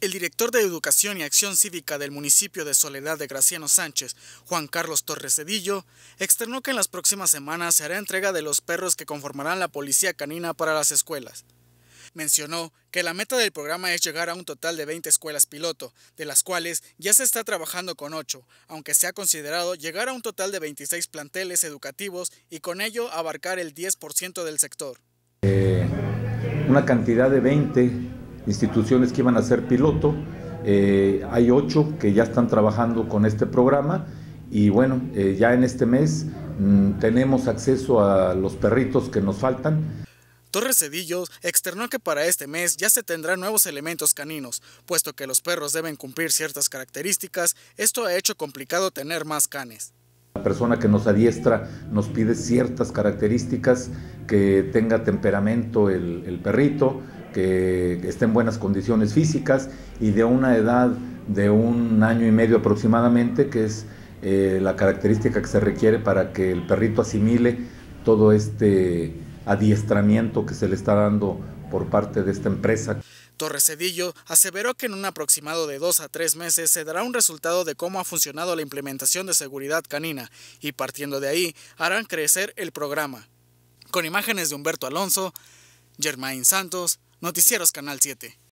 El director de Educación y Acción Cívica del municipio de Soledad de Graciano Sánchez, Juan Carlos Torres Cedillo, externó que en las próximas semanas se hará entrega de los perros que conformarán la policía canina para las escuelas. Mencionó que la meta del programa es llegar a un total de 20 escuelas piloto, de las cuales ya se está trabajando con 8, aunque se ha considerado llegar a un total de 26 planteles educativos y con ello abarcar el 10% del sector. Eh, una cantidad de 20 instituciones que iban a ser piloto. Eh, hay ocho que ya están trabajando con este programa y bueno, eh, ya en este mes mm, tenemos acceso a los perritos que nos faltan. Torres Cedillos externó que para este mes ya se tendrán nuevos elementos caninos, puesto que los perros deben cumplir ciertas características, esto ha hecho complicado tener más canes persona que nos adiestra nos pide ciertas características, que tenga temperamento el, perrito, que esté en buenas condiciones físicas y de una edad de un año y medio aproximadamente, que es eh, la característica que se requiere para que el perrito asimile todo este adiestramiento que se le está dando por parte de esta empresa. Torres Cedillo aseveró que en un aproximado de dos a tres meses se dará un resultado de cómo ha funcionado la implementación de seguridad canina y partiendo de ahí harán crecer el programa. Con imágenes de Humberto Alonso, Germain Santos, Noticieros Canal 7.